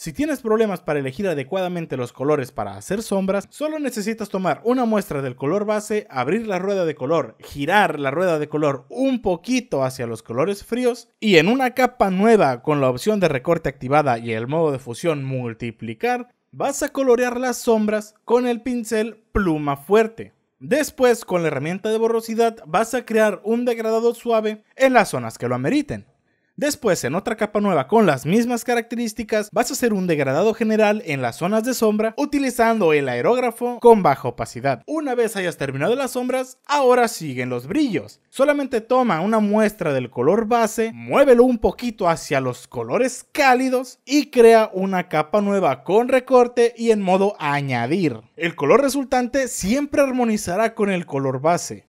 Si tienes problemas para elegir adecuadamente los colores para hacer sombras, solo necesitas tomar una muestra del color base, abrir la rueda de color, girar la rueda de color un poquito hacia los colores fríos y en una capa nueva con la opción de recorte activada y el modo de fusión multiplicar, vas a colorear las sombras con el pincel pluma fuerte. Después, con la herramienta de borrosidad, vas a crear un degradado suave en las zonas que lo ameriten. Después, en otra capa nueva con las mismas características, vas a hacer un degradado general en las zonas de sombra utilizando el aerógrafo con baja opacidad. Una vez hayas terminado las sombras, ahora siguen los brillos. Solamente toma una muestra del color base, muévelo un poquito hacia los colores cálidos y crea una capa nueva con recorte y en modo añadir. El color resultante siempre armonizará con el color base.